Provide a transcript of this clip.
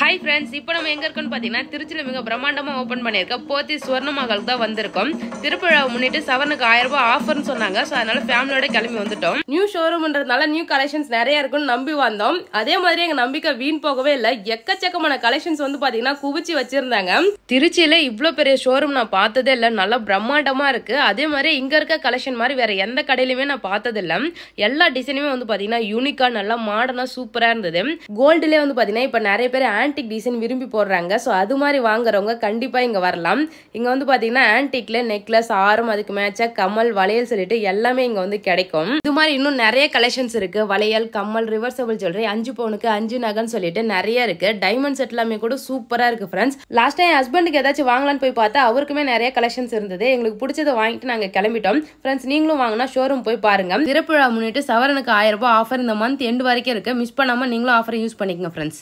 hi friends இப்போ நம்ம எங்கே இருக்கோம்னு பார்த்தீங்கன்னா திருச்சியில் மிக பிரம்மாண்டமாக ஓப்பன் பண்ணியிருக்க போத்தி சுவர்ண மகள் தான் வந்திருக்கோம் திருப்பழாவை முன்னிட்டு சவரனுக்கு ஆயிரம் ரூபாய் ஆஃபர்னு சொன்னாங்க ஸோ அதனால ஃபேமிலியோட கிளம்பி வந்துட்டோம் நியூ ஷோரூம்ன்றதுனால நியூ கலெக்ஷன்ஸ் நிறைய இருக்கும்னு நம்பி வந்தோம் அதே மாதிரி எங்கள் நம்பிக்கை வீண் போகவே இல்லை எக்கச்சக்கமான கலெக்ஷன்ஸ் வந்து பார்த்தீங்கன்னா குவிச்சு வச்சிருந்தாங்க திருச்சியில் இவ்வளோ பெரிய ஷோரூம் நான் பார்த்ததே இல்லை நல்லா பிரம்மாண்டமாக இருக்குது அதே மாதிரி இங்கே இருக்க கலெக்ஷன் மாதிரி வேறு எந்த கடையிலுமே நான் பார்த்ததில்லை எல்லா டிசைனுமே வந்து பார்த்தீங்கன்னா யூனிக்காக நல்லா மாடர்னாக சூப்பராக இருந்தது கோல்டுலேயே வந்து பார்த்தீங்கன்னா இப்போ நிறைய பேர் ஆன்டிக் டிசைன் விரும்பி போடுறாங்க ஸோ அது மாதிரி வாங்குறவங்க கண்டிப்பாக இங்கே வரலாம் இங்கே வந்து பார்த்தீங்கன்னா ஆன்டிக்கில் நெக்லஸ் ஆரம் அதுக்கு மேட்சாக கமல் வளையல் சொல்லிட்டு எல்லாமே இங்கே வந்து கிடைக்கும் இது மாதிரி இன்னும் நிறைய கலெக்ஷன்ஸ் இருக்குது வளையல் கம்மல் ரிவர்சபிள் ஜுவல்லரி அஞ்சு பவுனுக்கு அஞ்சு நகன்னு சொல்லிட்டு நிறைய இருக்குது டைமண்ட் செட் எல்லாமே கூட சூப்பராக இருக்குது ஃப்ரெண்ட்ஸ் லாஸ்ட் டைம் ஹஸ்பண்டுக்கு ஏதாச்சும் வாங்கலான்னு போய் பார்த்தா அவருக்குமே நிறைய கலெக்ஷன்ஸ் இருந்தது எங்களுக்கு பிடிச்சதை வாங்கிட்டு நாங்கள் கிளம்பிட்டோம் ஃப்ரெண்ட்ஸ் நீங்களும் வாங்கினா ஷோரூம் போய் பாருங்க திறப்புழா முன்னிட்டு சவரனுக்கு ஆயிரம் ரூபாய் ஆஃபர் இந்த மந்த் எண்டு வரைக்கும் இருக்கு மிஸ் பண்ணாமல் நீங்களும் ஆஃபர் யூஸ் பண்ணிக்கோங்க ஃப்ரெண்ட்ஸ்